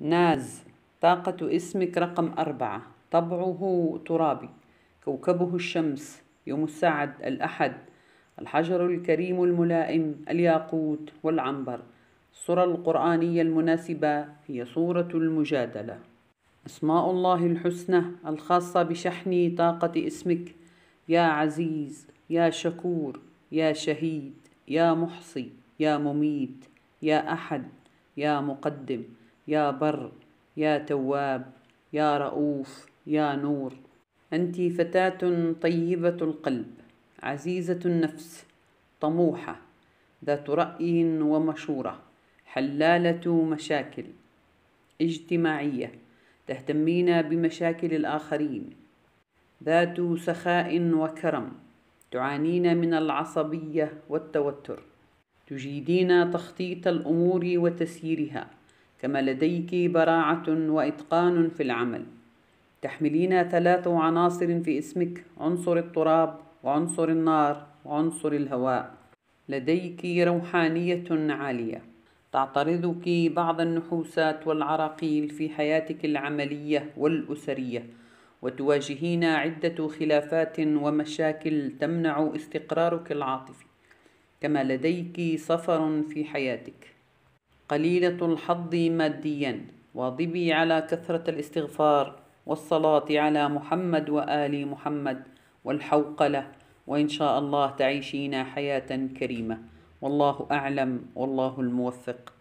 ناز طاقة اسمك رقم أربعة طبعه ترابي كوكبه الشمس يوم السعد الأحد الحجر الكريم الملائم الياقوت والعنبر الصورة القرآنية المناسبة هي صورة المجادلة أسماء الله الحسنى الخاصة بشحن طاقة اسمك يا عزيز يا شكور يا شهيد يا محصي يا مميت يا أحد يا مقدم يا بر يا تواب يا رؤوف يا نور انت فتاه طيبه القلب عزيزه النفس طموحه ذات راي ومشوره حلاله مشاكل اجتماعيه تهتمين بمشاكل الاخرين ذات سخاء وكرم تعانين من العصبيه والتوتر تجيدين تخطيط الامور وتسييرها كما لديك براعة وإتقان في العمل تحملين ثلاث عناصر في اسمك عنصر التراب وعنصر النار وعنصر الهواء لديك روحانية عالية تعترضك بعض النحوسات والعراقيل في حياتك العملية والأسرية وتواجهين عدة خلافات ومشاكل تمنع استقرارك العاطفي كما لديك سفر في حياتك قليلة الحظ ماديا واضبي على كثرة الاستغفار والصلاة على محمد وآل محمد والحوقلة وإن شاء الله تعيشين حياة كريمة والله أعلم والله الموفق